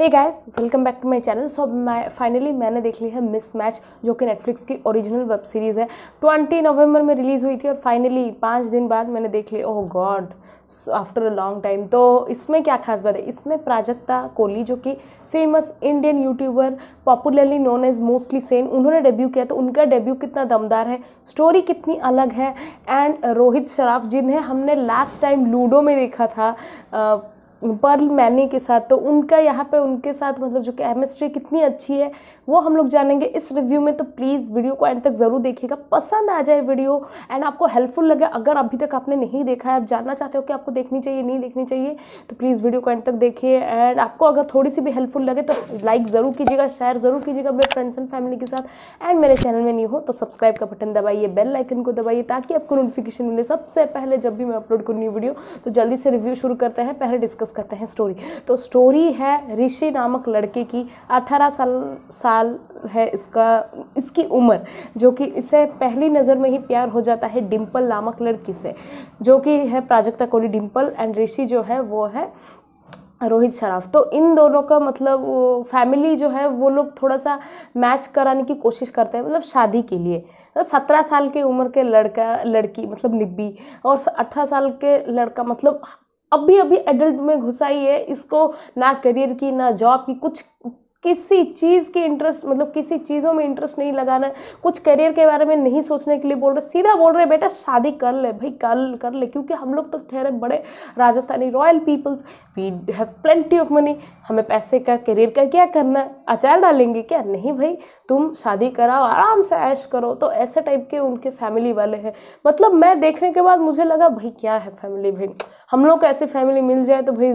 hey guys welcome back to my channel so मैं finally मैंने देख ली है मिस मैच जो कि नेटफ्लिक्स की ओरिजिनल वेब सीरीज़ है 20 नवंबर में रिलीज़ हुई थी और फाइनली पाँच दिन बाद मैंने देख ली oh god after a long time तो इसमें क्या खास बात है इसमें प्राजक्ता कोहली जो कि famous Indian YouTuber popularly known as mostly sane उन्होंने डेब्यू किया तो उनका डेब्यू कितना दमदार है स्टोरी कितनी अलग है एंड रोहित शराफ जिन्हें हमने लास्ट टाइम लूडो में देखा था पर्ल मैनी के साथ तो उनका यहाँ पे उनके साथ मतलब जो केमिस्ट्री कितनी अच्छी है वो हम लोग जानेंगे इस रिव्यू में तो प्लीज़ वीडियो को एंड तक ज़रूर देखिएगा पसंद आ जाए वीडियो एंड आपको हेल्पफुल लगे अगर अभी तक आपने नहीं देखा है आप जानना चाहते हो कि आपको देखनी चाहिए नहीं देखनी चाहिए तो प्लीज़ वीडियो को एंड तक देखिए एंड आपको अगर थोड़ी सी भी हेल्पफुल लगे तो लाइक ज़रूर कीजिएगा शेयर ज़रूर कीजिएगा अपने फ्रेंड्स एंड फैमिली के साथ एंड मेरे चैनल में नहीं हो तो सब्सक्राइब का बटन दबाइए बेल लाइकन को दबाइए ताकि आपको नोटिफिकेशन मिले सबसे पहले जब भी मैं अपलोड करूँ न्यू वीडियो तो जल्दी से रिव्यू शुरू करते हैं पहले डिस्कस डिस्कस करते हैं स्टोरी तो स्टोरी है ऋषि नामक लड़के की 18 साल साल है इसका इसकी उम्र जो कि इसे पहली नज़र में ही प्यार हो जाता है डिम्पल नामक लड़की से जो कि है प्राजक्ता कोहली डिम्पल एंड ऋषि जो है वो है रोहित शराफ तो इन दोनों का मतलब फैमिली जो है वो लोग थोड़ा सा मैच कराने की कोशिश करते हैं मतलब शादी के लिए तो सत्रह साल के उम्र के लड़का लड़की मतलब निब्बी और अठारह साल के लड़का मतलब अभी अभी एडल्ट में घुसा ही है इसको ना करियर की ना जॉब की कुछ किसी चीज़ की इंटरेस्ट मतलब किसी चीज़ों में इंटरेस्ट नहीं लगाना कुछ करियर के बारे में नहीं सोचने के लिए बोल रहे सीधा बोल रहे बेटा शादी कर ले भाई कर कर ले क्योंकि हम लोग तो ठहरे बड़े Rajasthani royal peoples we have plenty of money हमें पैसे का करियर का क्या करना है अचार डालेंगे क्या नहीं भाई तुम शादी कराओ आराम से ऐश करो तो ऐसे टाइप के उनके फैमिली वाले हैं मतलब मैं देखने के बाद मुझे लगा भाई क्या है फैमिली भाई हम लोग को ऐसी फैमिली मिल जाए तो भाई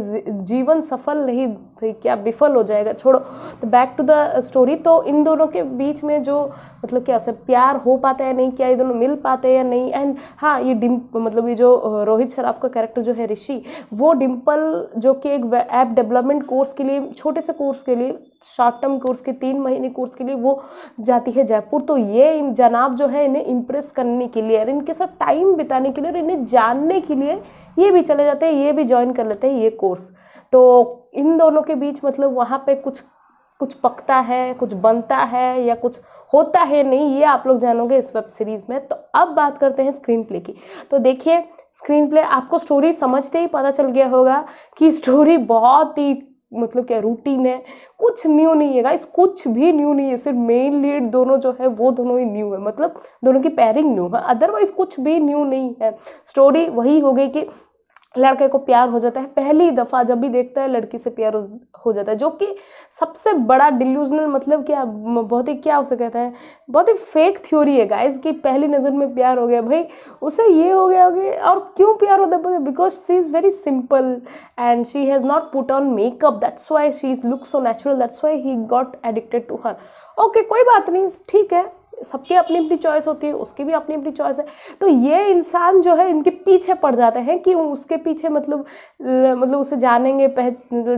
जीवन सफल नहीं भाई क्या विफल हो जाएगा छोड़ो तो बैक टू द स्टोरी तो इन दोनों के बीच में जो मतलब क्या प्यार हो पाता है नहीं क्या ये दोनों मिल पाते हैं या नहीं एंड हाँ ये डिम मतलब ये जो रोहित शराफ का कैरेक्टर जो है ऋषि वो डिम्पल जो कि एक ऐप डेवलपमेंट कोर्स के लिए छोटे से कोर्स के लिए शॉर्ट टर्म कोर्स के तीन महीने कोर्स के लिए वो जाती है जयपुर तो ये इन जनाब जो है इन्हें इम्प्रेस करने के लिए और इनके साथ टाइम बिताने के लिए और इन्हें जानने के लिए ये भी चले जाते हैं ये भी ज्वाइन कर लेते हैं ये कोर्स तो इन दोनों के बीच मतलब वहाँ पे कुछ कुछ पकता है कुछ बनता है या कुछ होता है नहीं ये आप लोग जानोगे इस वेब सीरीज़ में तो अब बात करते हैं स्क्रीन प्ले की तो देखिए स्क्रीन प्ले आपको स्टोरी समझते ही पता चल गया होगा कि स्टोरी बहुत ही मतलब क्या रूटीन है कुछ न्यू नहीं है गाइस कुछ भी न्यू नहीं है सिर्फ मेन लीड दोनों जो है वो दोनों ही न्यू है मतलब दोनों की पैरिंग न्यू है अदरवाइज कुछ भी न्यू नहीं है स्टोरी वही हो गई कि लड़के को प्यार हो जाता है पहली दफ़ा जब भी देखता है लड़की से प्यार हो जाता है जो कि सबसे बड़ा डिल्यूजनल मतलब क्या बहुत ही क्या उसे कहते हैं बहुत ही फेक थ्योरी है गाइस कि पहली नज़र में प्यार हो गया भाई उसे ये हो गया होगी और क्यों प्यार होता है because she is very simple and she has not put on makeup that's why she is look so natural that's why he got addicted to her okay कोई बात नहीं ठीक है सबके अपनी अपनी चॉइस होती है उसकी भी अपनी अपनी चॉइस है तो ये इंसान जो है इनके पीछे पड़ जाते हैं कि उसके पीछे मतलब मतलब उसे जानेंगे पह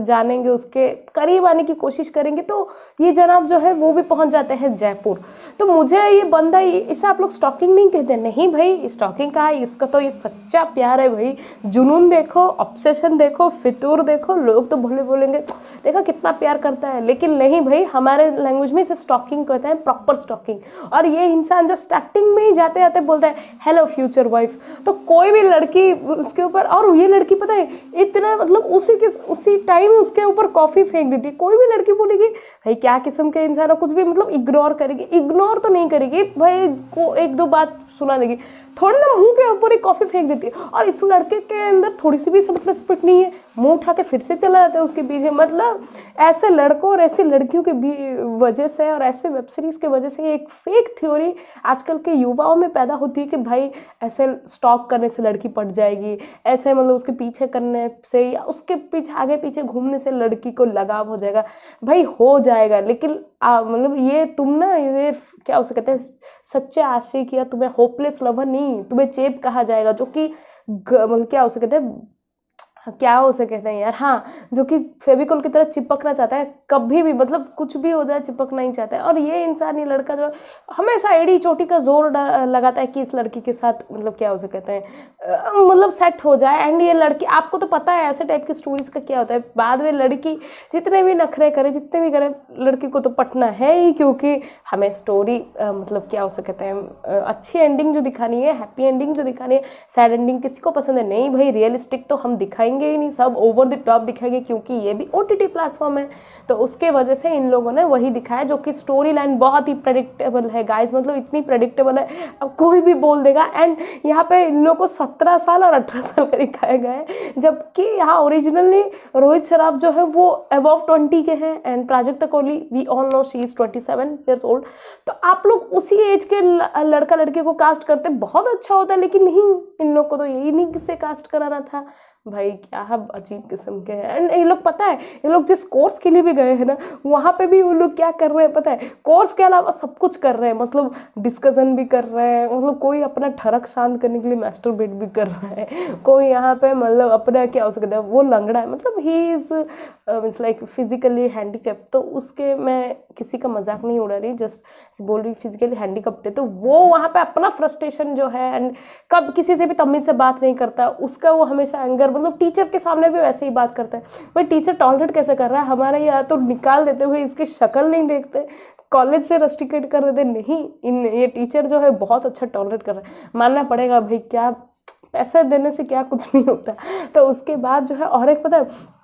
जानेंगे उसके करीब आने की कोशिश करेंगे तो ये जनाब जो है वो भी पहुंच जाते हैं जयपुर तो मुझे ये बंदा इसे आप लोग स्टॉकिंग नहीं कहते नहीं भाई स्टॉकिंग का है इसका तो ये सच्चा प्यार है भाई जुनून देखो ऑब्सेशन देखो फितूर देखो लोग तो भोले बोलेंगे देखा कितना प्यार करता है लेकिन नहीं भाई हमारे लैंग्वेज में इसे स्टॉकिंग कहते हैं प्रॉपर स्टॉकिंग और ये इंसान जो स्टार्टिंग में ही जाते जाते बोलता है हेलो फ्यूचर वाइफ तो कोई भी लड़की उसके ऊपर और ये लड़की पता है इतना मतलब उसी के उसी टाइम उसके ऊपर कॉफ़ी फेंक देती है कोई भी लड़की बोलेगी भाई क्या किस्म के इंसान है कुछ भी मतलब इग्नोर करेगी इग्नोर तो नहीं करेगी भाई को एक दो बात सुना देगी थोड़ी ना मुंह के ऊपर ही कॉफ़ी फेंक देती है और इस लड़के के अंदर थोड़ी सी भी सेल्फ रिस्पेक्ट नहीं है मुंह उठा के फिर से चला जाता है उसके पीछे मतलब ऐसे लड़कों और ऐसी लड़कियों के वजह से और ऐसे वेब सीरीज़ के वजह से एक फेक थ्योरी आजकल के युवाओं में पैदा होती है कि भाई ऐसे स्टॉक करने से लड़की पट जाएगी ऐसे मतलब उसके पीछे करने से या उसके पीछे आगे पीछे घूमने से लड़की को लगाव हो जाएगा भाई हो जाएगा लेकिन मतलब ये तुम ना ये क्या उसे कहते हैं सच्चे आशिक या तुम्हें होपलेस लवर नहीं तुम्हें चेप कहा जाएगा जो कि मतलब क्या उसे कहते हैं क्या उसे कहते हैं यार हाँ जो कि फेविकोल की तरह चिपकना चाहता है कभी भी मतलब कुछ भी हो जाए चिपकना ही चाहता है और ये इंसान ये लड़का जो हमेशा एड़ी चोटी का जोर लगाता है कि इस लड़की के साथ मतलब क्या उसे कहते हैं मतलब सेट हो जाए एंड ये लड़की आपको तो पता है ऐसे टाइप की स्टोरीज का क्या होता है बाद में लड़की जितने भी नखरे करे जितने भी करें लड़की को तो पटना है ही क्योंकि हमें स्टोरी मतलब क्या हो सके हैं अच्छी एंडिंग जो दिखानी है हैप्पी एंडिंग जो दिखानी है सैड एंडिंग किसी को पसंद है नहीं भाई रियलिस्टिक तो हम दिखाएंगे दिखेंगे ही नहीं सब ओवर द टॉप दिखेंगे क्योंकि ये भी ओ टी प्लेटफॉर्म है तो उसके वजह से इन लोगों ने वही दिखाया जो कि स्टोरी लाइन बहुत ही प्रडिक्टेबल है गाइज मतलब इतनी प्रडिक्टेबल है अब कोई भी बोल देगा एंड यहाँ पे इन लोगों को सत्रह साल और अठारह साल का दिखाया गया है जबकि यहाँ ओरिजिनली रोहित शराफ जो है वो अबव ट्वेंटी के हैं and Prajakta Kohli we all know she is twenty seven years old तो आप लोग उसी एज के लड़का लड़के को कास्ट करते बहुत अच्छा होता है लेकिन नहीं इन लोग को तो यही नहीं किससे कास्ट कराना था भाई क्या अजीब किस्म के हैं एंड ये लोग पता है ये लोग जिस कोर्स के लिए भी गए हैं ना वहाँ पे भी वो लोग क्या कर रहे हैं पता है कोर्स के अलावा सब कुछ कर रहे हैं मतलब डिस्कशन भी कर रहे हैं मतलब कोई अपना ठरक शांत करने के लिए मास्टर बेट भी कर रहा है कोई यहाँ पे मतलब अपना क्या हो सकता है वो लंगड़ा है मतलब he is means like physically handicap तो उसके मैं किसी का मजाक नहीं उड़ा रही जस्ट बोल रही फिजिकली हैंडीकैप है तो वो वहाँ पर अपना फ्रस्ट्रेशन जो है एंड कब किसी से भी तमीज़ से बात नहीं करता उसका वो हमेशा एंगर मतलब टीचर के सामने भी वैसे ही बात करता है भाई टीचर टॉलरेट कैसे कर रहा है हमारा यहाँ तो निकाल देते हुए इसकी शक्ल नहीं देखते कॉलेज से रस्टिकेट कर देते नहीं इन ये टीचर जो है बहुत अच्छा टॉलरेट कर रहा है मानना पड़ेगा भाई क्या पैसा देने से क्या कुछ नहीं होता तो उसके बाद जो है और एक पता है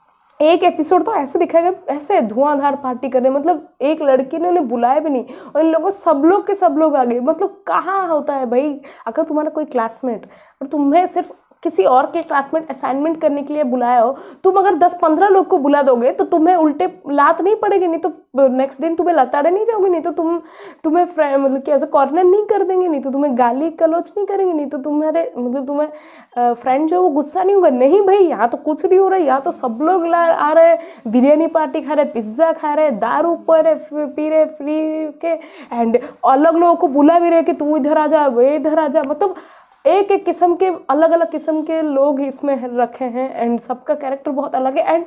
एक एपिसोड तो ऐसे दिखाया गया ऐसे धुआंधार पार्टी कर रहे मतलब एक लड़की ने उन्हें बुलाया भी नहीं और इन लोगों सब लोग के सब लोग आ गए मतलब कहाँ होता है भाई अगर तुम्हारा कोई क्लासमेट और तुम्हें सिर्फ किसी और के क्लासमेट असाइनमेंट करने के लिए बुलाया हो तुम अगर दस पंद्रह लोग को बुला दोगे तो तुम्हें उल्टे लात नहीं पड़ेगी नहीं तो नेक्स्ट दिन तुम्हें लताड़े नहीं जाओगे नहीं तो तुम तुम्हें मतलब कि एज अ कॉर्नर नहीं कर देंगे नहीं तो तुम्हें गाली कलोच नहीं करेंगे नहीं तो तुम्हारे मतलब तुम्हें फ्रेंड जो वो गुस्सा नहीं होगा नहीं भाई यहाँ तो कुछ नहीं हो रहा है यहाँ तो सब लोग आ रहे बिरयानी पार्टी खा रहे पिज्ज़ा खा रहे दारू पर पी रहे फ्री के एंड अलग लोगों को बुला भी रहे कि तू इधर आ जा वे इधर आ जा मतलब एक एक किस्म के अलग अलग किस्म के लोग इसमें रखे हैं एंड सबका कैरेक्टर बहुत अलग है एंड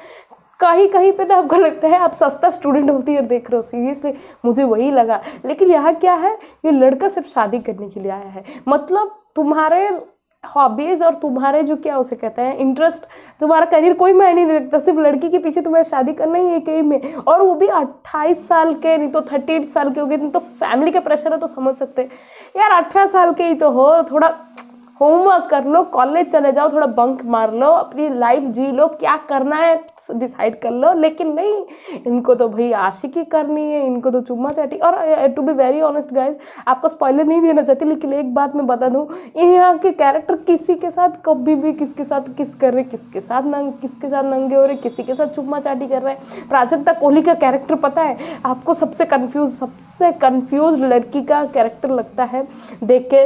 कहीं कहीं पे तो आपको लगता है आप सस्ता स्टूडेंट होती है और देख रहे हो सीरियसली मुझे वही लगा लेकिन यहाँ क्या है ये लड़का सिर्फ शादी करने के लिए आया है मतलब तुम्हारे हॉबीज़ और तुम्हारे जो क्या उसे कहते हैं इंटरेस्ट तुम्हारा करियर कोई मायने नहीं रखता सिर्फ लड़की के पीछे तुम्हें शादी करना ही है कहीं में और वो भी 28 साल के नहीं तो 38 साल के हो गए नहीं तो फैमिली का प्रेशर है तो समझ सकते यार 18 साल के ही तो हो थोड़ा होमवर्क कर लो कॉलेज चले जाओ थोड़ा बंक मार लो अपनी लाइफ जी लो क्या करना है डिसाइड कर लो लेकिन नहीं इनको तो भाई आशिकी करनी है इनको तो चुम्मा चाटी और to be very honest guys आपको स्पॉइलर नहीं देना चाहती लेकिन एक बात मैं बता दूँ यहाँ के कैरेक्टर किसी के साथ कभी भी किसके साथ किस कर रहे किसके साथ नंग किसके साथ नंगे हो रहे किसी के साथ चुम्मा चाटी कर रहे हैं प्राजक्ता कोहली का कैरेक्टर पता है आपको सबसे कन्फ्यूज सबसे कन्फ्यूज लड़की का कैरेक्टर लगता है देख के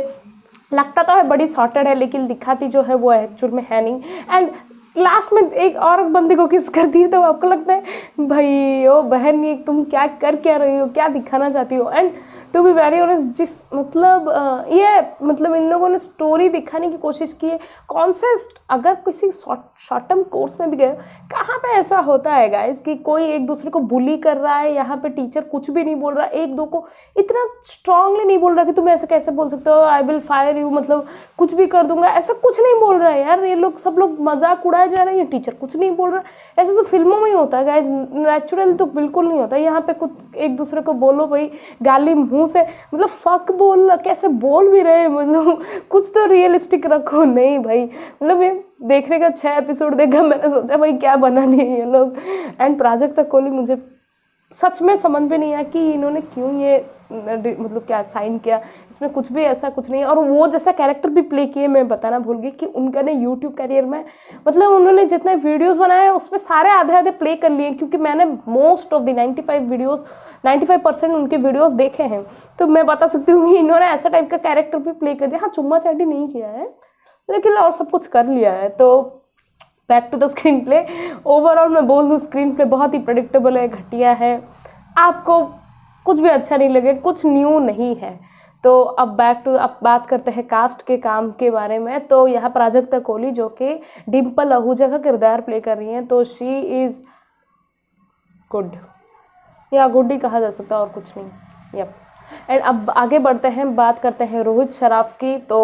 लगता तो है बड़ी सॉर्टेड है लेकिन दिखाती जो है वो एक्चुअल में है नहीं एंड लास्ट में एक और बंदे को किस कर दिए तो आपको लगता है भाई ओ बहन ये तुम क्या कर क्या रही हो क्या दिखाना चाहती हो and to be very honest जिस मतलब ये मतलब इन लोगों ने स्टोरी दिखाने की कोशिश की है कॉन्सेस्ट अगर किसी शॉर्ट टर्म कोर्स में भी गए कहाँ पे ऐसा होता है गाइज कि कोई एक दूसरे को बुली कर रहा है यहाँ पे टीचर कुछ भी नहीं बोल रहा एक दो को इतना स्ट्रांगली नहीं बोल रहा कि तुम ऐसे कैसे बोल सकते हो आई विल फायर यू मतलब कुछ भी कर दूंगा ऐसा कुछ नहीं बोल रहा है यार ये लोग सब लोग मजाक उड़ाए जा रहे हैं टीचर कुछ नहीं बोल रहा ऐसे तो फिल्मों में ही होता है गाइज नेचुरल तो बिल्कुल नहीं होता यहाँ पे कुछ एक दूसरे को बोलो भाई गाली मुँह मुंह से मतलब फक बोल कैसे बोल भी रहे मतलब कुछ तो रियलिस्टिक रखो नहीं भाई मतलब ये देखने का छः एपिसोड देखा मैंने सोचा भाई क्या बना है ये लोग एंड प्राजक्ता कोहली मुझे सच में समझ में नहीं आया कि इन्होंने क्यों ये मतलब क्या साइन किया इसमें कुछ भी ऐसा कुछ नहीं है और वो जैसा कैरेक्टर भी प्ले किए मैं बताना भूल गई कि उनका ने यूट्यूब करियर में मतलब उन्होंने जितने वीडियोस बनाए हैं उसमें सारे आधे आधे प्ले कर लिए क्योंकि मैंने most of the videos ninety five percent उनके वीडियोज़ देखे हैं तो मैं बता सकती हूँ कि इन्होंने ऐसा टाइप का कैरेक्टर भी प्ले कर दिया हाँ चुम्मा चाटी नहीं किया है लेकिन और सब कुछ कर लिया है तो back to the screenplay overall मैं बोल दूँ स्क्रीन प्ले बहुत ही प्रडिक्टेबल है घटिया है आपको कुछ भी अच्छा नहीं लगे कुछ न्यू नहीं है तो अब बैक टू अब बात करते हैं कास्ट के काम के बारे में तो यहाँ प्राजक्ता कोहली जो कि डिम्पल आहूजा का किरदार प्ले कर रही हैं तो शी इज़ गुड या गुड ही कहा जा सकता है और कुछ नहीं यप एंड अब आगे बढ़ते हैं बात करते हैं रोहित शराफ की तो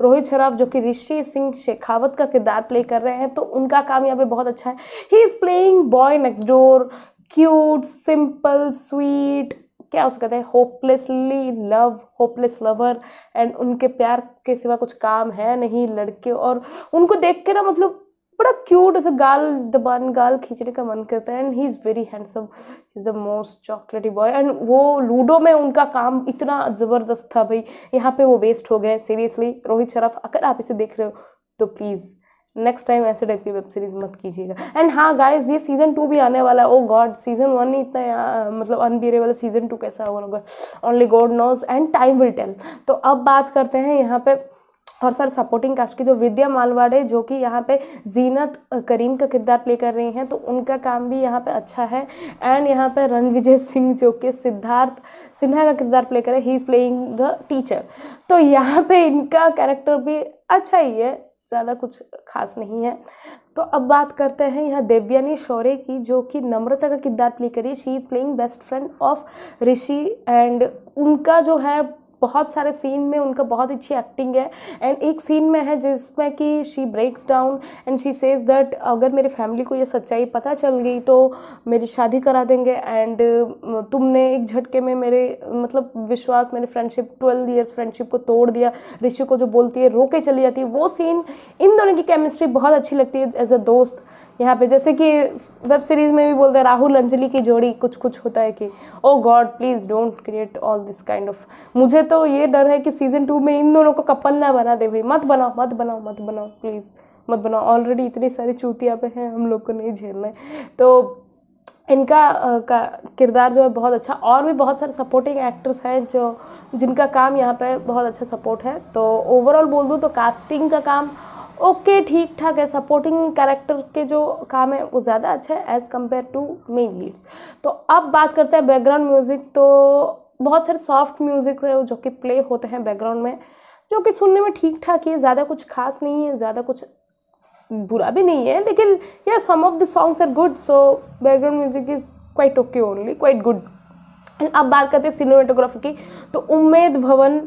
रोहित शराफ जो कि ऋषि सिंह शेखावत का किरदार प्ले कर रहे हैं तो उनका काम यहाँ पे बहुत अच्छा है he is playing boy next door cute simple sweet क्या उसे कहते हैं hopelessly love hopeless lover and उनके प्यार के सिवा कुछ काम है नहीं लड़के और उनको देख के ना मतलब बड़ा क्यूट ऐसा गाल दबान गाल खींचने का मन करता है and he is very handsome is the most chocolatey boy and वो लूडो में उनका काम इतना ज़बरदस्त था भाई यहाँ पे वो वेस्ट हो गए सीरियसली रोहित शराफ अगर आप इसे देख रहे हो तो प्लीज़ नेक्स्ट टाइम ऐसे टाइप की वेब सीरीज़ मत कीजिएगा एंड हाँ गाइस ये सीज़न टू भी आने वाला है ओ गॉड सीज़न वन ही इतना मतलब अनबियरेबल सीज़न टू कैसा होगा only God knows and time will tell तो अब बात करते हैं यहाँ पे और सर सपोर्टिंग कास्ट की तो विद्या मालवाड़े जो कि यहाँ पे जीनत करीम का किरदार प्ले कर रही हैं तो उनका काम भी यहाँ पे अच्छा है एंड यहाँ पे रणविजय सिंह जो कि सिद्धार्थ सिन्हा का किरदार प्ले कर रहे he is playing the teacher तो यहाँ पे इनका कैरेक्टर भी अच्छा ही है ज़्यादा कुछ खास नहीं है तो अब बात करते हैं यहाँ देवयानी शौर्य की जो कि नम्रता का किरदार प्ले करी she is playing best friend of Rishi and उनका जो है बहुत सारे सीन में उनका बहुत अच्छी एक्टिंग है एंड एक सीन में है जिसमें कि she breaks down and she says that अगर मेरी फैमिली को ये सच्चाई पता चल गई तो मेरी शादी करा देंगे एंड तुमने एक झटके में मेरे मतलब विश्वास मेरे फ्रेंडशिप ट्वेल्व ईयर्स फ्रेंडशिप को तोड़ दिया ऋषि को जो बोलती है रो के चली जाती है वो सीन इन दोनों की केमिस्ट्री बहुत अच्छी लगती है एज अ दोस्त यहाँ पे जैसे कि वेब सीरीज में भी बोलते हैं राहुल अंजलि की जोड़ी कुछ कुछ होता है कि oh God please don't create all this kind of मुझे तो ये डर है कि सीज़न टू में इन दोनों को कपल ना बना दे भाई मत बनाओ मत बनाओ मत बनाओ प्लीज़ मत बनाओ ऑलरेडी इतनी सारी चूतियाँ पे हैं हम लोग को नहीं झेलना है तो इनका का किरदार जो है बहुत अच्छा और भी बहुत सारे सपोर्टिंग एक्टर्स हैं जो जिनका काम यहाँ पे बहुत अच्छा सपोर्ट है तो ओवरऑल बोल दूँ तो कास्टिंग का काम ओके ठीक ठाक है सपोर्टिंग कैरेक्टर के जो काम है वो ज़्यादा अच्छा है as compare to main leads तो अब बात करते हैं बैकग्राउंड म्यूज़िक तो बहुत सारे सॉफ्ट म्यूज़िक जो कि प्ले होते हैं बैकग्राउंड में जो कि सुनने में ठीक ठाक ही है ज़्यादा कुछ खास नहीं है ज़्यादा कुछ बुरा भी नहीं है लेकिन या some of the songs are good so background music is quite okay only quite good अब बात करते हैं सिनेमाटोग्राफी की तो उम्मेद भवन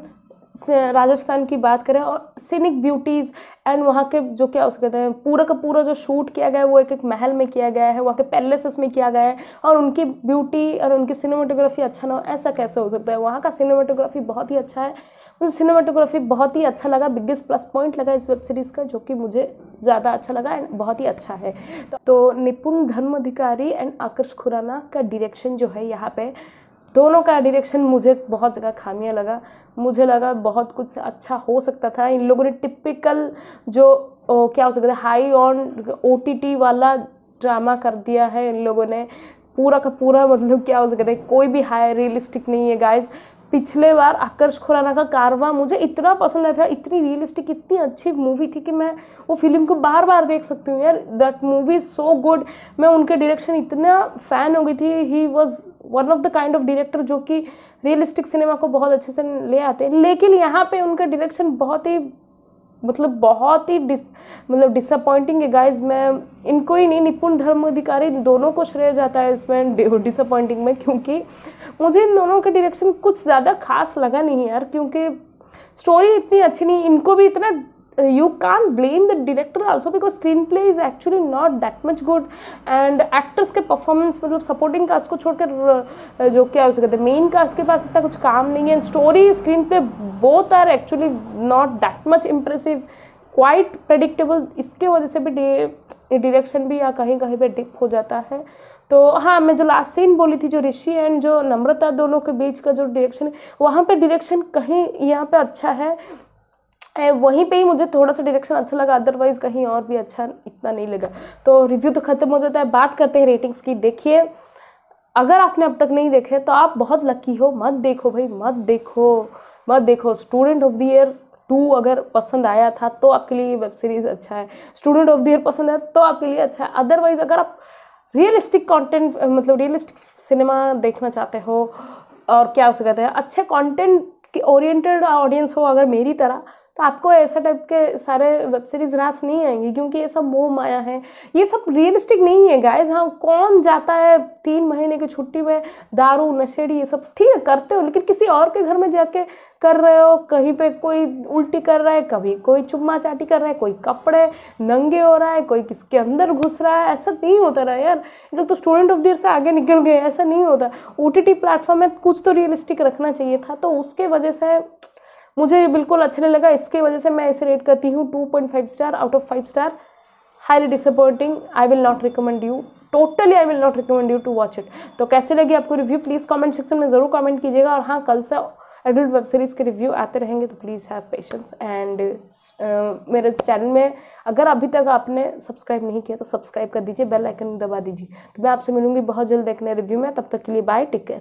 राजस्थान की बात करें और सीनिक ब्यूटीज़ एंड वहाँ के जो क्या उसके कहते हैं पूरा का पूरा जो शूट किया गया है वो एक एक महल में किया गया है वहाँ के पैलेसेस में किया गया है और उनकी ब्यूटी और उनकी सिनेमाटोग्राफी अच्छा ना हो ऐसा कैसे हो सकता है वहाँ का सिनेमाटोग्राफी बहुत ही अच्छा है मुझे सिनेमाटोग्राफी बहुत ही अच्छा लगा बिग्गेस्ट प्लस पॉइंट लगा इस वेब सीरीज़ का जो कि मुझे ज़्यादा अच्छा लगा एंड बहुत ही अच्छा है तो निपुण धर्म अधिकारी एंड आकर्ष खुराना का डिरेक्शन जो है यहाँ पर दोनों का डायरेक्शन मुझे बहुत जगह खामियां लगा मुझे लगा बहुत कुछ अच्छा हो सकता था इन लोगों ने टिपिकल जो ओ, क्या हो सकता है हाई ऑन ओ वाला ड्रामा कर दिया है इन लोगों ने पूरा का पूरा मतलब क्या हो सकता है कोई भी हाई रियलिस्टिक नहीं है गाइज पिछले बार आकर्ष खुराना का कारवा मुझे इतना पसंद आया था इतनी रियलिस्टिक इतनी अच्छी मूवी थी कि मैं वो फिल्म को बार बार देख सकती हूँ यार that movie is so good मैं उनके डायरेक्शन इतना फ़ैन हो गई थी he was one of the kind of director जो कि रियलिस्टिक सिनेमा को बहुत अच्छे से ले आते हैं लेकिन यहाँ पे उनका डायरेक्शन बहुत ही मतलब बहुत ही डिस मतलब डिसअपॉइंटिंग है गाइज मैं इनको ही नहीं निपुण धर्म अधिकारी दोनों को श्रेय जाता है इसमें डिसअपॉइंटिंग में क्योंकि मुझे इन दोनों का डायरेक्शन कुछ ज़्यादा खास लगा नहीं यार क्योंकि स्टोरी इतनी अच्छी नहीं इनको भी इतना uh, you can't blame the director also because screenplay is actually not that much good and actors के performance मतलब supporting cast को छोड़कर जो क्या हो सकता है main cast के पास इतना कुछ काम नहीं है and story screenplay both are actually not that much impressive quite predictable इसके वजह से भी डिरेक्शन भी या कहीं कहीं पे डिप हो जाता है तो हाँ मैं जो लास्ट सीन बोली थी जो ऋषि एंड जो नम्रता दोनों के बीच का जो डायरेक्शन वहाँ पे डायरेक्शन कहीं यहाँ पे अच्छा है वहीं पे ही मुझे थोड़ा सा डायरेक्शन अच्छा लगा अदरवाइज कहीं और भी अच्छा इतना नहीं लगा तो रिव्यू तो ख़त्म हो जाता है बात करते हैं रेटिंग्स की देखिए अगर आपने अब तक नहीं देखे तो आप बहुत लकी हो मत देखो भाई मत देखो मत देखो student of the year two अगर पसंद आया था तो आपके लिए वेब सीरीज़ अच्छा है स्टूडेंट ऑफ द ईयर पसंद है तो आपके लिए अच्छा है अदरवाइज़ अगर आप रियलिस्टिक कंटेंट मतलब रियलिस्टिक सिनेमा देखना चाहते हो और क्या उसे कहते हैं अच्छे कंटेंट के ओरिएंटेड ऑडियंस हो अगर मेरी तरह तो आपको ऐसे टाइप के सारे वेब सीरीज़ रास नहीं आएंगी क्योंकि ये सब मोह माया है ये सब रियलिस्टिक नहीं है गाइज हाँ कौन जाता है तीन महीने की छुट्टी में दारू नशेड़ी ये सब ठीक है करते हो लेकिन किसी और के घर में जाके कर रहे हो कहीं पे कोई उल्टी कर रहा है कभी कोई चुम्मा चाटी कर रहा है कोई कपड़े नंगे हो रहा है कोई किसके अंदर घुस रहा है ऐसा नहीं होता रहा यार ये लोग तो स्टूडेंट ऑफ दर से आगे निकल गए ऐसा नहीं होता ओ टी प्लेटफॉर्म में कुछ तो रियलिस्टिक रखना चाहिए था तो उसके वजह से मुझे ये बिल्कुल अच्छा नहीं लगा इसके वजह से मैं इसे रेट करती हूँ two point five star out of five star highly disappointing I will not recommend you totally I will not recommend you to watch it तो कैसे लगी आपको रिव्यू प्लीज़ कमेंट सेक्शन में ज़रूर कमेंट कीजिएगा और हाँ कल से एडल्ट वेब सीरीज़ के रिव्यू आते रहेंगे तो प्लीज़ हैव पेशेंस एंड मेरे चैनल में अगर अभी तक आपने सब्सक्राइब नहीं किया तो सब्सक्राइब कर दीजिए बेल आइकन दबा दीजिए तो मैं आपसे मिलूंगी बहुत जल्द देखने रिव्यू में तब तक के लिए बाय टेक केयर